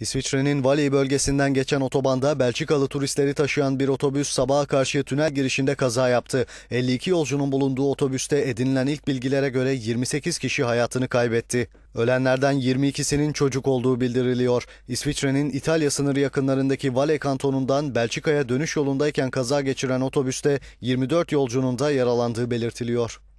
İsviçre'nin Valey bölgesinden geçen otobanda Belçikalı turistleri taşıyan bir otobüs sabaha karşı tünel girişinde kaza yaptı. 52 yolcunun bulunduğu otobüste edinilen ilk bilgilere göre 28 kişi hayatını kaybetti. Ölenlerden 22'sinin çocuk olduğu bildiriliyor. İsviçre'nin İtalya sınırı yakınlarındaki Vale kantonundan Belçika'ya dönüş yolundayken kaza geçiren otobüste 24 yolcunun da yaralandığı belirtiliyor.